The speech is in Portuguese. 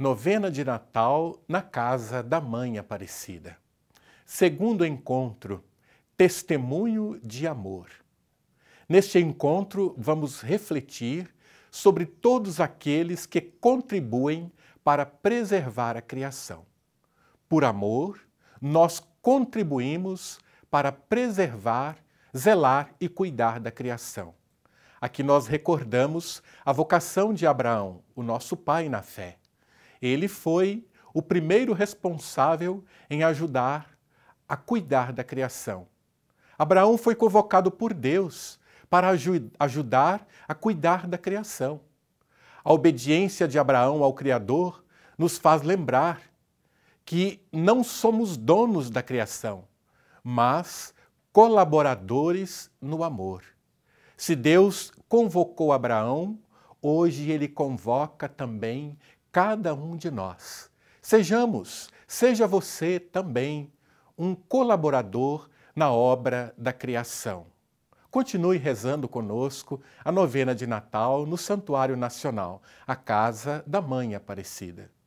novena de Natal na casa da Mãe Aparecida. Segundo encontro, testemunho de amor. Neste encontro, vamos refletir sobre todos aqueles que contribuem para preservar a criação. Por amor, nós contribuímos para preservar, zelar e cuidar da criação. Aqui nós recordamos a vocação de Abraão, o nosso pai na fé ele foi o primeiro responsável em ajudar a cuidar da criação. Abraão foi convocado por Deus para ajudar a cuidar da criação. A obediência de Abraão ao Criador nos faz lembrar que não somos donos da criação, mas colaboradores no amor. Se Deus convocou Abraão, hoje ele convoca também cada um de nós. Sejamos, seja você também, um colaborador na obra da criação. Continue rezando conosco a novena de Natal no Santuário Nacional, a Casa da Mãe Aparecida.